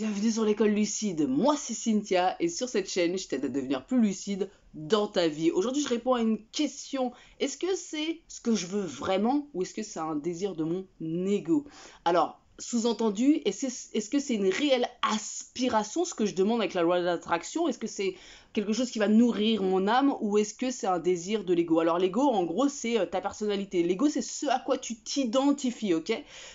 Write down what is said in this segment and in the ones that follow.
Bienvenue sur l'école lucide, moi c'est Cynthia et sur cette chaîne je t'aide à devenir plus lucide dans ta vie. Aujourd'hui je réponds à une question, est-ce que c'est ce que je veux vraiment ou est-ce que c'est un désir de mon ego Alors sous-entendu, est-ce que c'est une réelle aspiration ce que je demande avec la loi de l'attraction Est-ce que c'est quelque chose qui va nourrir mon âme ou est-ce que c'est un désir de l'ego Alors l'ego, en gros, c'est euh, ta personnalité. L'ego, c'est ce à quoi tu t'identifies, ok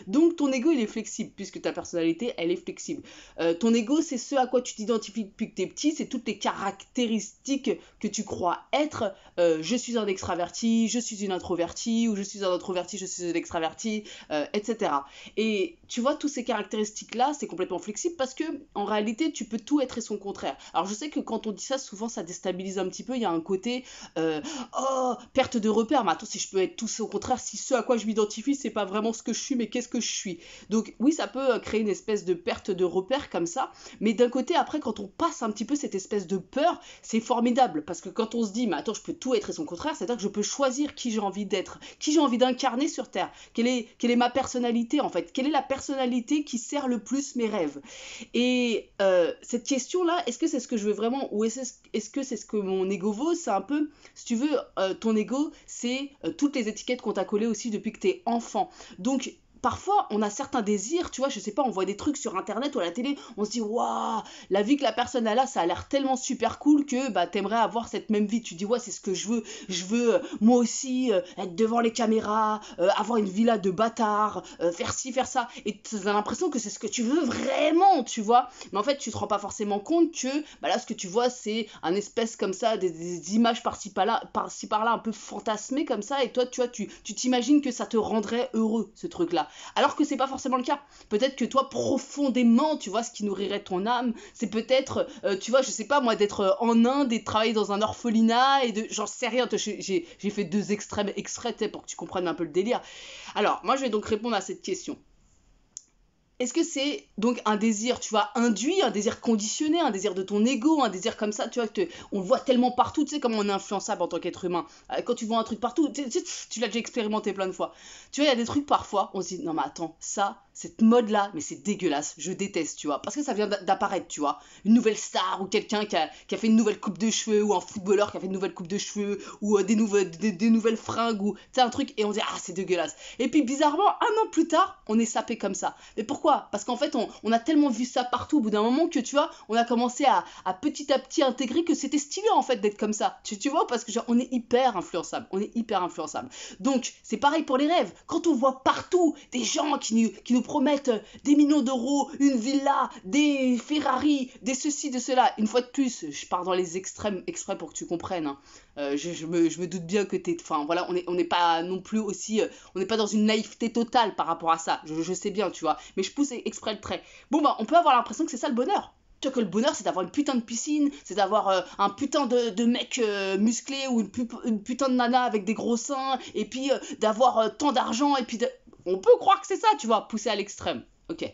Donc ton ego, il est flexible puisque ta personnalité, elle est flexible. Euh, ton ego, c'est ce à quoi tu t'identifies depuis que t'es petit, c'est toutes les caractéristiques que tu crois être. Euh, je suis un extraverti, je suis une introvertie, ou je suis un introverti, je suis un extraverti, etc. Et tu vois, toutes ces caractéristiques-là, c'est complètement flexible parce que en réalité, tu peux tout être et son contraire. Alors je sais que quand on dit ça souvent ça déstabilise un petit peu. Il y a un côté euh, oh, perte de repère. Mais attends, si je peux être tout ça, au contraire, si ce à quoi je m'identifie, c'est pas vraiment ce que je suis, mais qu'est-ce que je suis. Donc, oui, ça peut euh, créer une espèce de perte de repère comme ça. Mais d'un côté, après, quand on passe un petit peu cette espèce de peur, c'est formidable. Parce que quand on se dit, mais attends, je peux tout être et son contraire, c'est-à-dire que je peux choisir qui j'ai envie d'être, qui j'ai envie d'incarner sur Terre, quelle est, quelle est ma personnalité en fait, quelle est la personnalité qui sert le plus mes rêves. Et euh, cette question-là, est-ce que c'est ce que je veux vraiment ou est-ce est-ce que c'est ce que mon ego vaut C'est un peu, si tu veux, euh, ton ego, c'est euh, toutes les étiquettes qu'on t'a collées aussi depuis que t'es enfant. Donc, parfois on a certains désirs, tu vois, je sais pas, on voit des trucs sur internet ou à la télé, on se dit waouh, la vie que la personne a là, ça a l'air tellement super cool que bah t'aimerais avoir cette même vie. Tu dis waouh c'est ce que je veux, je veux euh, moi aussi euh, être devant les caméras, euh, avoir une villa de bâtard, faire ci, faire ça et tu as l'impression que c'est ce que tu veux vraiment, tu vois. Mais en fait, tu te rends pas forcément compte que bah là ce que tu vois, c'est un espèce comme ça des, images par-ci par-là, par-ci par-là un peu fantasmées comme ça et toi tu vois tu tu t'imagines que ça te rendrait heureux ce truc là alors que c'est pas forcément le cas. Peut-être que toi, profondément, tu vois, ce qui nourrirait ton âme, c'est peut-être, euh, tu vois, je sais pas moi, d'être euh, en Inde et de travailler dans un orphelinat et de. J'en sais rien, j'ai fait deux extrêmes extraits pour que tu comprennes un peu le délire. Alors, moi, je vais donc répondre à cette question est-ce que c'est donc un désir, tu vois, induit, un désir conditionné, un désir de ton ego, un désir comme ça, tu vois, te, on le voit tellement partout, tu sais, comment on est influençable en tant qu'être humain. Euh, quand tu vois un truc partout, tu, tu l'as déjà expérimenté plein de fois. Tu vois, il y a des trucs parfois, on se dit, non mais attends, ça, cette mode-là, mais c'est dégueulasse, je déteste, tu vois, parce que ça vient d'apparaître, tu vois. Une nouvelle star ou quelqu'un qui a, qui a, fait une nouvelle coupe de cheveux, ou un footballeur qui a fait une nouvelle coupe de cheveux, ou euh, des, nouvelles, des, nouvelles fringues, ou tu un truc, et on dit, ah, c'est dégueulasse. Et puis bizarrement, un an plus tard, on est sapé comme ça. Mais pourquoi Parce qu'en fait, on, on, a tellement vu ça partout au bout d'un moment que, tu vois, on a commencé à, à petit à petit intégrer que c'était stylé, en fait, d'être comme ça. Tu, tu vois, parce que genre, on est hyper influençable, on est hyper influençable. Donc, c'est pareil pour les rêves. Quand on voit partout des gens qui qui nous promettent des millions d'euros, une villa, des Ferrari, des ceci, de cela. Une fois de plus, je pars dans les extrêmes exprès pour que tu comprennes. Hein. Euh, je, me, doute bien que tu es Enfin, voilà, on n'est pas non plus aussi. Euh, on n'est pas dans une naïveté totale par rapport à ça. Je, sais bien, tu vois. Mais je pousse exprès le trait. Bon, bah, on peut avoir l'impression que c'est ça le bonheur. Tu vois que le bonheur, c'est d'avoir une putain de piscine, c'est d'avoir euh, un putain de, mec musclé ou une, une, putain de nana avec des gros seins, et puis d'avoir tant d'argent, et puis de on peut croire que c'est ça, tu vois, Pousser à l'extrême. Ok.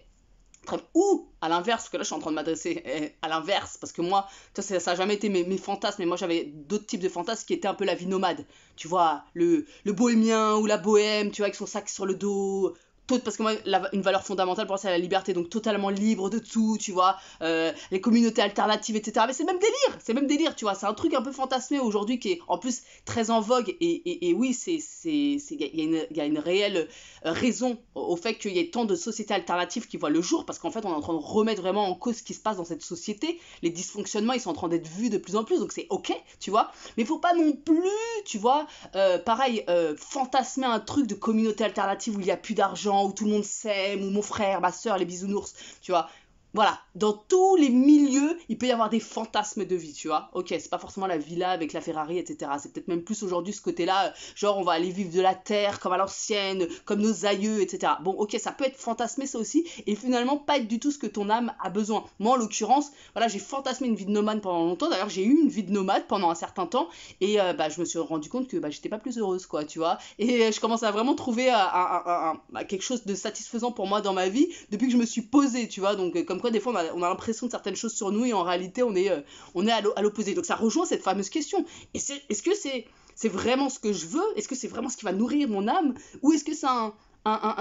Ou à l'inverse, parce que là je suis en train de m'adresser eh, à l'inverse, parce que moi, ça n'a jamais été mes, mes, fantasmes, mais moi j'avais d'autres types de fantasmes qui étaient un peu la vie nomade. Tu vois, le, le bohémien ou la bohème, tu vois, avec son sac sur le dos, parce que moi, une valeur fondamentale pour moi, c'est la liberté, donc totalement libre de tout, tu vois, euh, les communautés alternatives, etc. Mais c'est même délire, c'est même délire, tu vois, c'est un truc un peu fantasmé aujourd'hui qui est en plus très en vogue, et, oui, il y, y, a une réelle raison au fait qu'il y ait tant de sociétés alternatives qui voient le jour, parce qu'en fait, on est en train de remettre vraiment en cause ce qui se passe dans cette société, les dysfonctionnements, ils sont en train d'être vus de plus en plus, donc c'est ok, tu vois, mais faut pas non plus, tu vois, euh, pareil, euh, fantasmer un truc de communauté alternative où il n'y a plus d'argent, où tout le monde s'aime, ou mon frère, ma soeur, les bisounours, tu vois. Voilà, dans tous les milieux, il peut y avoir des fantasmes de vie, tu vois. Ok, c'est pas forcément la villa avec la Ferrari, etc. C'est peut-être même plus aujourd'hui ce côté-là, euh, genre on va aller vivre de la terre comme à l'ancienne, comme nos aïeux, etc. Bon, ok, ça peut être fantasmé ça aussi, et finalement pas être du tout ce que ton âme a besoin. Moi, en l'occurrence, voilà, j'ai fantasmé une vie de nomade pendant longtemps. D'ailleurs, j'ai eu une vie de nomade pendant un certain temps, et euh, bah, je me suis rendu compte que bah, j'étais pas plus heureuse, quoi, tu vois. Et euh, je commence à vraiment trouver bah, quelque chose de satisfaisant pour moi dans ma vie depuis que je me suis posée, tu vois. Donc, comme quoi, des fois, on a, on a l'impression de certaines choses sur nous et en réalité, on est, euh, on est à l'opposé. Donc ça rejoint cette fameuse question. Est-ce que c'est vraiment ce que je veux Est-ce que c'est vraiment ce qui va nourrir mon âme Ou est-ce que c'est un,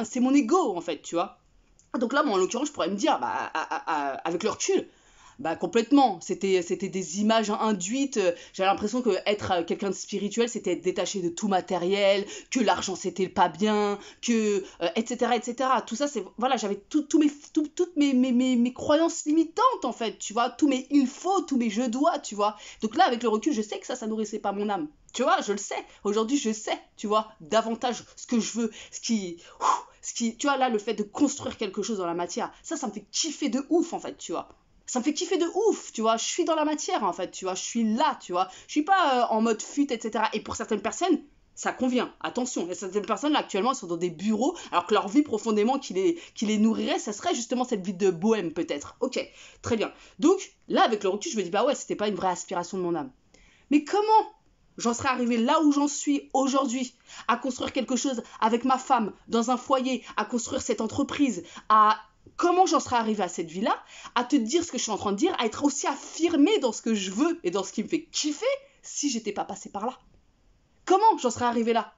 c'est mon ego, en fait, tu vois donc là, moi, en l'occurrence, je pourrais me dire, bah, avec leur cul bah complètement. C'était des images induites. J'avais l'impression que euh, quelqu'un de spirituel, c'était être détaché de tout matériel, que l'argent c'était pas bien, que etc euh, etc. Tout ça c'est voilà, j'avais tout, mes toutes mes, mes, mes, croyances limitantes en fait, tu vois, tous mes il faut, tous mes je dois, tu vois. Donc là avec le recul, je sais que ça ça nourrissait pas mon âme. Tu vois, je le sais. Aujourd'hui, je sais, tu vois, davantage ce que je veux, ce qui ce qui tu vois là le fait de construire quelque chose dans la matière, ça ça me fait kiffer de ouf en fait, tu vois ça me fait kiffer de ouf, tu vois. Je suis dans la matière, en fait, tu vois. Je suis là, tu vois. Je suis pas euh, en mode fuite, etc. Et pour certaines personnes, ça convient. Attention, Et certaines personnes là actuellement sont dans des bureaux, alors que leur vie profondément qui les, les nourrirait, ça serait justement cette vie de bohème peut-être. Ok, très bien. Donc là, avec le recul, je me dis, bah ouais, c'était pas une vraie aspiration de mon âme. Mais comment j'en serais arrivé là où j'en suis aujourd'hui, à construire quelque chose avec ma femme, dans un foyer, à construire cette entreprise, à comment j'en serais arrivé à cette vie-là, à te dire ce que je suis en train de dire, à être aussi affirmé dans ce que je veux et dans ce qui me fait kiffer si j'étais pas passé par là Comment j'en serais arrivé là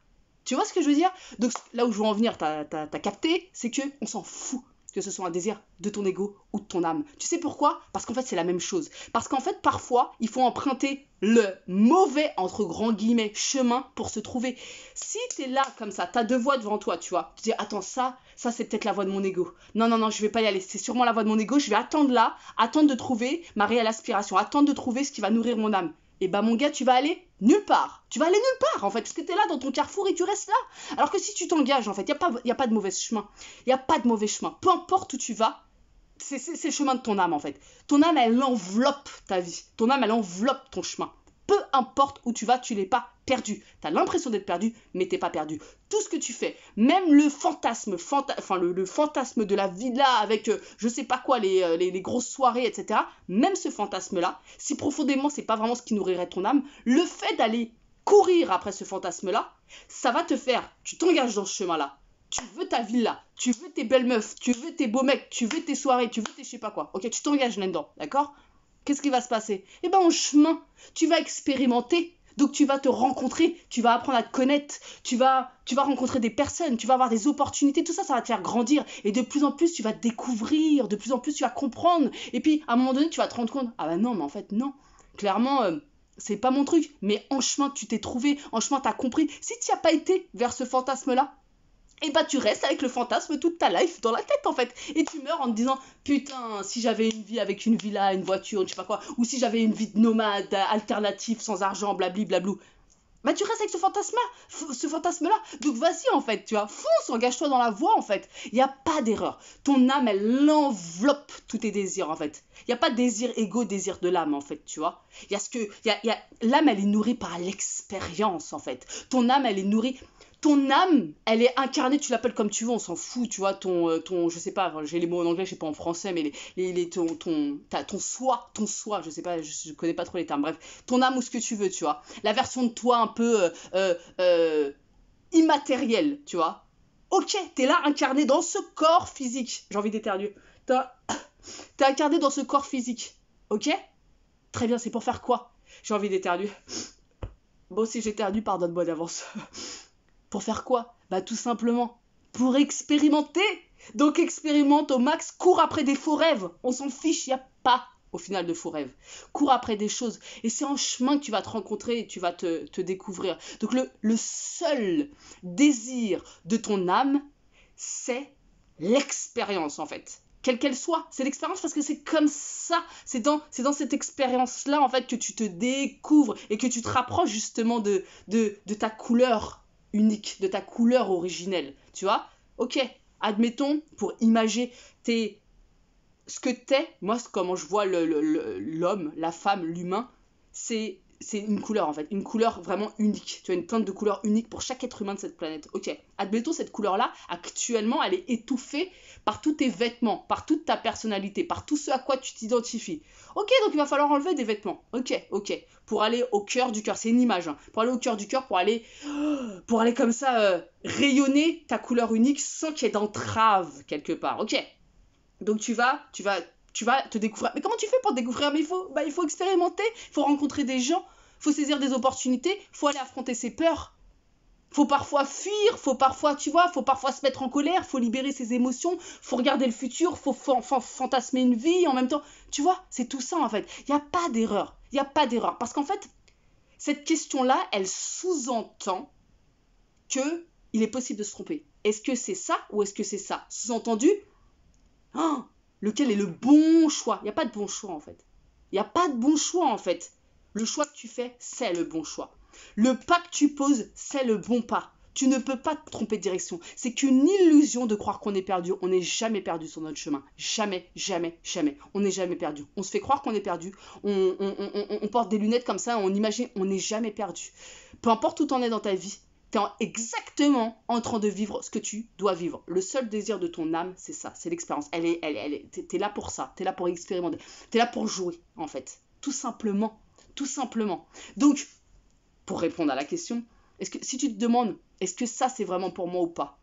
Tu vois ce que je veux dire Donc là où je veux en venir, t'as as, capté, c'est que on s'en fout que ce soit un désir de ton ego ou de ton âme. Tu sais pourquoi Parce qu'en fait, c'est la même chose. Parce qu'en fait, parfois, il faut emprunter le mauvais, entre grands guillemets, chemin pour se trouver. Si tu es là comme ça, tu as deux voies devant toi, tu vois. Tu dis, attends, ça, ça, c'est peut-être la voie de mon ego. Non, non, non, je vais pas y aller. C'est sûrement la voie de mon ego. Je vais attendre là, attendre de trouver ma réelle aspiration, attendre de trouver ce qui va nourrir mon âme et eh bah ben, mon gars, tu vas aller nulle part. Tu vas aller nulle part, en fait, parce que t'es là dans ton carrefour et tu restes là. Alors que si tu t'engages, en fait, il n'y a, a, pas de mauvais chemin. Il n'y a pas de mauvais chemin. Peu importe où tu vas, c'est le chemin de ton âme, en fait. Ton âme, elle enveloppe ta vie. Ton âme, elle enveloppe ton chemin peu importe où tu vas, tu n'es pas perdu. Tu as l'impression d'être perdu, mais tu n'es pas perdu. Tout ce que tu fais, même le fantasme, enfin le, fantasme de la villa avec je euh, je sais pas quoi, les, euh, grosses soirées, etc. Même ce fantasme-là, si profondément c'est pas vraiment ce qui nourrirait ton âme, le fait d'aller courir après ce fantasme-là, ça va te faire, tu t'engages dans ce chemin-là. Tu veux ta villa, tu veux tes belles meufs, tu veux tes beaux mecs, tu veux tes soirées, tu veux tes je sais pas quoi. Ok, tu t'engages là-dedans, d'accord qu'est-ce qui va se passer Eh bien, en chemin, tu vas expérimenter. Donc tu vas te rencontrer, tu vas apprendre à te connaître, tu vas, tu vas rencontrer des personnes, tu vas avoir des opportunités, tout ça, ça va te faire grandir. Et de plus en plus, tu vas découvrir, de plus en plus, tu vas comprendre. Et puis, à un moment donné, tu vas te rendre compte, ah ben non, mais en fait, non. Clairement, euh, c'est pas mon truc. Mais en chemin, tu t'es trouvé, en chemin, tu as compris. Si tu as pas été vers ce fantasme-là, et eh bah ben, tu restes avec le fantasme toute ta life dans la tête en fait. Et tu meurs en te disant putain, si j'avais une vie avec une villa, une voiture, je sais pas quoi, ou si j'avais une vie de nomade, euh, alternative, sans argent, blabli, blablou. Bah tu restes avec ce fantasme-là, ce fantasme-là. Donc vas-y en fait, tu vois, fonce, engage-toi dans la voie en fait. Il n'y a pas d'erreur. Ton âme, elle enveloppe tous tes désirs en fait. Il n'y a pas de désir égo, désir de l'âme en fait, tu vois. Il y a ce que, y a, a... l'âme, elle est nourrie par l'expérience en fait. Ton âme, elle est nourrie ton âme, elle est incarnée, tu l'appelles comme tu veux, on s'en fout, tu vois, ton, euh, ton je sais pas, j'ai les mots en anglais, je sais pas en français, mais les, les, ton, ton, ta, ton soi, ton soi, je sais pas, je, connais pas trop les termes, bref, ton âme ou ce que tu veux, tu vois, la version de toi un peu euh, euh, immatérielle, tu vois. Ok, t'es là incarné dans ce corps physique, j'ai envie d'éternuer, t'es incarné dans ce corps physique, ok Très bien, c'est pour faire quoi J'ai envie d'éternuer. Bon, si j'éternue, pardonne-moi d'avance. Pour faire quoi Bah tout simplement, pour expérimenter. Donc expérimente au max, cours après des faux rêves. On s'en fiche, il n'y a pas au final de faux rêves. Cours après des choses. Et c'est en chemin que tu vas te rencontrer et tu vas te, te découvrir. Donc le, seul désir de ton âme, c'est l'expérience en fait quelle qu'elle soit. C'est l'expérience parce que c'est comme ça, c'est dans, dans cette expérience-là en fait que tu te découvres et que tu te rapproches justement de, de, de ta couleur unique, de ta couleur originelle. Tu vois Ok, admettons, pour imager tes... ce que t'es, moi, comment je vois l'homme, le, la femme, l'humain, c'est c'est une couleur en fait, une couleur vraiment unique. Tu as une teinte de couleur unique pour chaque être humain de cette planète. Ok, admettons cette couleur-là, actuellement, elle est étouffée par tous tes vêtements, par toute ta personnalité, par tout ce à quoi tu t'identifies. Ok, donc il va falloir enlever des vêtements. Ok, ok, pour aller au cœur du cœur, c'est une image. Hein. Pour aller au cœur du cœur, pour aller, pour aller comme ça euh, rayonner ta couleur unique sans qu'il y ait d'entrave quelque part. Ok, donc tu vas, tu vas tu vas te découvrir. Mais comment tu fais pour te découvrir Mais il faut, bah, il faut expérimenter, il faut rencontrer des gens, il faut saisir des opportunités, il faut aller affronter ses peurs. Il Faut parfois fuir, faut parfois, tu vois, faut parfois se mettre en colère, Il faut libérer ses émotions, Il faut regarder le futur, Il faut fantasmer une vie en même temps. Tu vois, c'est tout ça en fait. Il n'y a pas d'erreur. Il n'y a pas d'erreur. Parce qu'en fait, cette question-là, elle sous-entend que il est possible de se tromper. Est-ce que c'est ça ou est-ce que c'est ça Sous-entendu, oh, lequel est le bon choix. Il n'y a pas de bon choix en fait. Il n'y a pas de bon choix en fait. Le choix que tu fais, c'est le bon choix. Le pas que tu poses, c'est le bon pas. Tu ne peux pas te tromper de direction. C'est qu'une illusion de croire qu'on est perdu. On n'est jamais perdu sur notre chemin. Jamais, jamais, jamais. On n'est jamais perdu. On se fait croire qu'on est perdu. On, porte des lunettes comme ça. On imagine on n'est jamais perdu. Peu importe où tu en es dans ta vie, tu exactement en train de vivre ce que tu dois vivre. Le seul désir de ton âme, c'est ça, c'est l'expérience. Elle est, elle, est, t'es là pour ça, t'es là pour expérimenter, t'es là pour jouer, en fait. Tout simplement, tout simplement. Donc, pour répondre à la question, est-ce que si tu te demandes, est-ce que ça c'est vraiment pour moi ou pas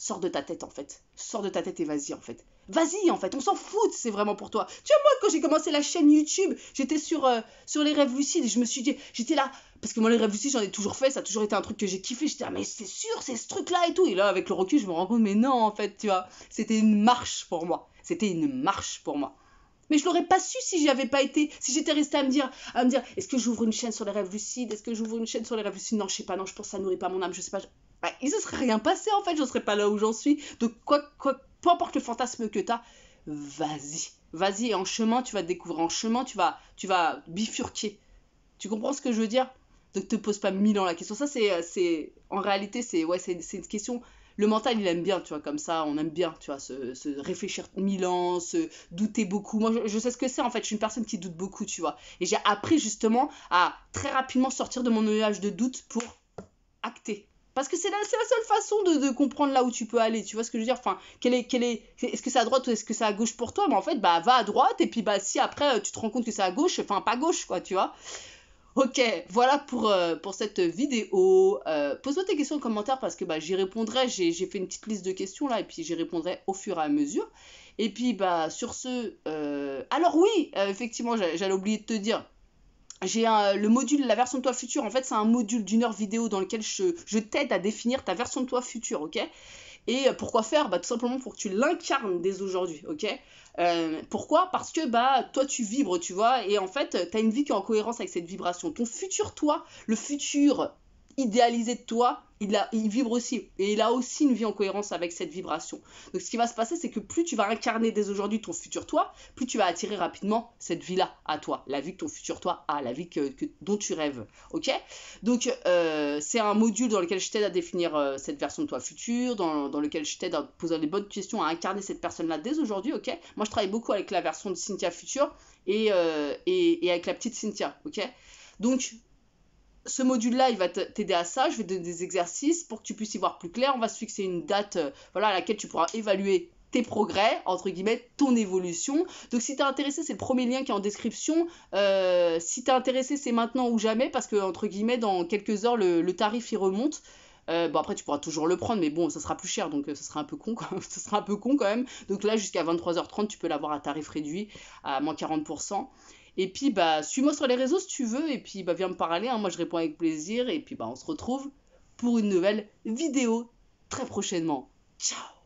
Sors de ta tête en fait. Sors de ta tête et vas-y en fait. Vas-y en fait, on s'en fout, c'est vraiment pour toi. Tu vois, moi quand j'ai commencé la chaîne YouTube, j'étais sur, euh, sur les rêves lucides et je me suis dit, j'étais là, parce que moi, les rêves lucides, j'en ai toujours fait, ça a toujours été un truc que j'ai kiffé. J'étais, ah, mais c'est sûr, c'est ce truc-là et tout. Et là, avec le recul, je me rends compte, mais non, en fait, tu vois, c'était une marche pour moi. C'était une marche pour moi. Mais je l'aurais pas su si j'avais pas été, si j'étais restée à me dire, à me dire, est-ce que j'ouvre une chaîne sur les rêves lucides Est-ce que j'ouvre une chaîne sur les rêves lucides Non, je sais pas, non, je pense que ça nourrit pas mon âme, je sais pas. Il bah, ne il se serait rien passé en fait, je serais pas là où j'en suis. Donc, quoi, quoi, peu importe le fantasme que as vas-y, vas-y en chemin, tu vas te découvrir en chemin, tu vas, tu vas bifurquer. Tu comprends ce que je veux dire ne te pose pas mille ans la question. Ça, c'est. Euh, en réalité, c'est ouais, c'est une question. Le mental, il aime bien, tu vois, comme ça, on aime bien, tu vois, se, réfléchir mille ans, se douter beaucoup. Moi, je, sais ce que c'est, en fait, je suis une personne qui doute beaucoup, tu vois. Et j'ai appris justement à très rapidement sortir de mon nuage de doute pour acter. Parce que c'est la, seule façon de, de, comprendre là où tu peux aller. Tu vois ce que je veux dire Enfin, est, est, est-ce que c'est à droite ou est-ce que c'est à gauche pour toi Mais en fait, bah, va à droite et puis bah, si après euh, tu te rends compte que c'est à gauche, enfin, pas gauche, quoi, tu vois. Ok, voilà pour, euh, pour cette vidéo. Euh, pose-moi tes questions en commentaire parce que bah, j'y répondrai. J'ai fait une petite liste de questions là et puis j'y répondrai au fur et à mesure. Et puis bah sur ce, euh, alors oui, effectivement, j'allais oublier de te dire. J'ai le module la version de toi future. En fait, c'est un module d'une heure vidéo dans lequel je, je t'aide à définir ta version de toi future, ok et euh, pourquoi faire bah, Tout simplement pour que tu l'incarnes dès aujourd'hui, ok euh, Pourquoi Parce que bah, toi, tu vibres, tu vois, et en fait, tu as une vie qui est en cohérence avec cette vibration. Ton futur toi, le futur idéalisé de toi, il, a, il, vibre aussi. Et il a aussi une vie en cohérence avec cette vibration. Donc ce qui va se passer, c'est que plus tu vas incarner dès aujourd'hui ton futur toi, plus tu vas attirer rapidement cette vie-là à toi. La vie que ton futur toi a, la vie que, dont tu rêves. Ok Donc euh, c'est un module dans lequel je t'aide à définir euh, cette version de toi future, dans, lequel je t'aide à poser les bonnes questions, à incarner cette personne-là dès aujourd'hui. Ok Moi je travaille beaucoup avec la version de Cynthia Future et, euh, et, et avec la petite Cynthia. Ok donc, ce module-là, il va t'aider à ça. Je vais te donner des exercices pour que tu puisses y voir plus clair. On va se fixer une date euh, voilà, à laquelle tu pourras évaluer tes progrès, entre guillemets, ton évolution. Donc si t'es intéressé, c'est le premier lien qui est en description. Euh, si t'es intéressé, c'est maintenant ou jamais, parce que, entre guillemets, dans quelques heures, le, tarif, il remonte. Euh, bon après tu pourras toujours le prendre mais bon ça sera plus cher donc ce sera un peu con ça sera un peu con quand même. Donc là jusqu'à 23h30 tu peux l'avoir à tarif réduit à moins 40%. Et puis, bah, suis-moi sur les réseaux si tu veux. Et puis, bah, viens me parler. Hein. Moi, je réponds avec plaisir. Et puis, bah, on se retrouve pour une nouvelle vidéo très prochainement. Ciao